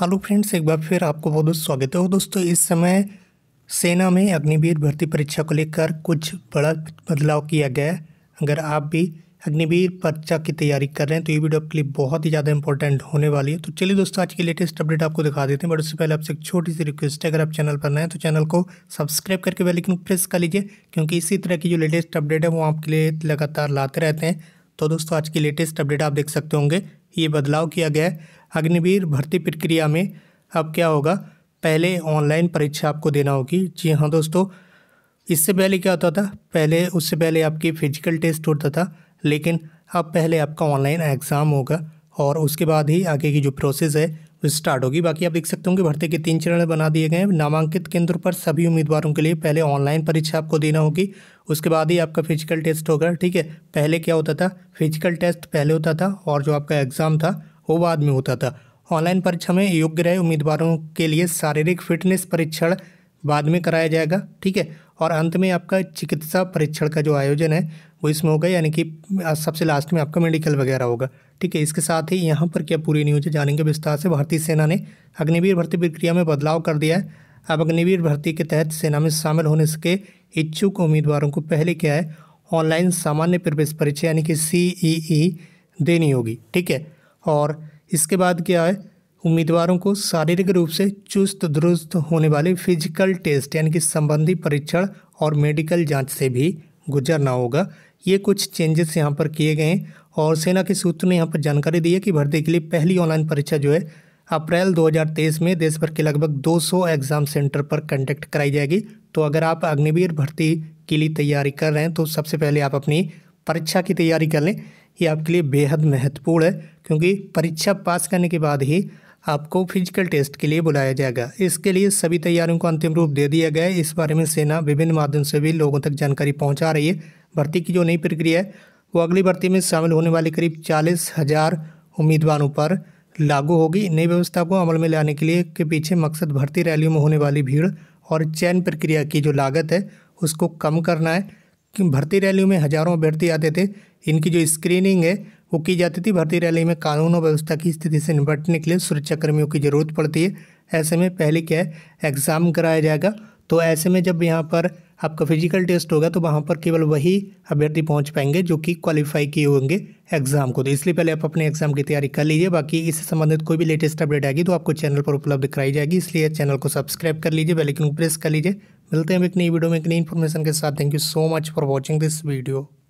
hello friends एक बार फिर आपको बहुत बहुत स्वागत है दोस्तों इस समय सेना में अग्निवीर भर्ती परीक्षा को लेकर कुछ बड़ा बदलाव किया गया है अगर आप भी अग्निवीर परीक्षा की तैयारी कर रहे हैं तो ये वीडियो आपके लिए बहुत ही ज़्यादा इंपॉर्टेंट होने वाली है तो चलिए दोस्तों आज की लेटेस्ट अपडेट आपको दिखा देते हैं बट उससे पहले आपसे एक छोटी सी रिक्वेस्ट है अगर आप चैनल पर नए तो चैनल को सब्सक्राइब करके बेल आइकन प्रेस कर लीजिए क्योंकि इसी तरह की जो लेटेस्ट अपडेट है वो आपके लिए लगातार लाते रहते हैं तो दोस्तों आज की लेटेस्ट अपडेट आप देख सकते होंगे ये बदलाव किया गया है अग्निवीर भर्ती प्रक्रिया में अब क्या होगा पहले ऑनलाइन परीक्षा आपको देना होगी जी हाँ दोस्तों इससे पहले क्या होता था पहले उससे पहले आपकी फिजिकल टेस्ट होता था लेकिन अब पहले आपका ऑनलाइन एग्ज़ाम होगा और उसके बाद ही आगे की जो प्रोसेस है स्टार्ट होगी बाकी आप देख सकते होंगे भर्ती के तीन चरण बना दिए गए हैं नामांकित केंद्र पर सभी उम्मीदवारों के लिए पहले ऑनलाइन परीक्षा आपको देना होगी उसके बाद ही आपका फिजिकल टेस्ट होगा ठीक है पहले क्या होता था फिजिकल टेस्ट पहले होता था और जो आपका एग्ज़ाम था वो बाद में होता था ऑनलाइन परीक्षा में योग्य रहे उम्मीदवारों के लिए शारीरिक फिटनेस परीक्षण बाद में कराया जाएगा ठीक है और अंत में आपका चिकित्सा परीक्षण का जो आयोजन है वो इसमें होगा यानी कि सबसे लास्ट में आपका मेडिकल वगैरह होगा ठीक है इसके साथ ही यहाँ पर क्या पूरी न्यूज जानेंगे विस्तार से भारतीय सेना ने अग्निवीर भर्ती प्रक्रिया में बदलाव कर दिया है अब अग्निवीर भर्ती के तहत सेना में शामिल होने के इच्छुक उम्मीदवारों को पहले क्या है ऑनलाइन सामान्य प्रवेश परीक्षा यानी कि सी e e, देनी होगी ठीक है और इसके बाद क्या है उम्मीदवारों को शारीरिक रूप से चुस्त दुरुस्त होने वाले फिजिकल टेस्ट यानी कि संबंधी परीक्षण और मेडिकल जांच से भी गुजरना होगा ये कुछ चेंजेस यहाँ पर किए गए हैं और सेना के सूत्र ने यहाँ पर जानकारी दी है कि भर्ती के लिए पहली ऑनलाइन परीक्षा जो है अप्रैल 2023 में देश भर के लगभग 200 एग्ज़ाम सेंटर पर कंडक्ट कराई जाएगी तो अगर आप अग्निवीर भर्ती के लिए तैयारी कर रहे हैं तो सबसे पहले आप अपनी परीक्षा की तैयारी कर लें ये आपके लिए बेहद महत्वपूर्ण है क्योंकि परीक्षा पास करने के बाद ही आपको फिजिकल टेस्ट के लिए बुलाया जाएगा इसके लिए सभी तैयारियों को अंतिम रूप दे दिया गया है इस बारे में सेना विभिन्न माध्यम से भी लोगों तक जानकारी पहुंचा रही है भर्ती की जो नई प्रक्रिया है वो अगली भर्ती में शामिल होने वाले करीब चालीस हज़ार उम्मीदवारों पर लागू होगी नई व्यवस्था को अमल में लाने के लिए के पीछे मकसद भर्ती रैलियों में होने वाली भीड़ और चयन प्रक्रिया की जो लागत है उसको कम करना है कि भर्ती रैलियों में हज़ारों अभ्यर्थी आते थे इनकी जो स्क्रीनिंग है वो की जाती थी भर्ती रैली में कानून और व्यवस्था की स्थिति से निपटने के लिए सुरक्षाकर्मियों की ज़रूरत पड़ती है ऐसे में पहले क्या है एग्ज़ाम कराया जाएगा तो ऐसे में जब यहाँ पर आपका फिजिकल टेस्ट होगा तो वहाँ पर केवल वही अभ्यर्थी पहुँच पाएंगे जो कि क्वालिफाई किए होंगे एग्जाम को तो इसलिए पहले आप अपने एग्जाम की तैयारी कर लीजिए बाकी इससे संबंधित कोई भी लेटेस्ट अपडेट आएगी तो आपको चैनल पर उपलब्ध कराई जाएगी इसलिए चैनल को सब्सक्राइब कर लीजिए बेल प्रेस कर लीजिए मिलते हैं एक नई वीडियो में एक नई इन्फॉर्मेशन के साथ thank you so much for watching this video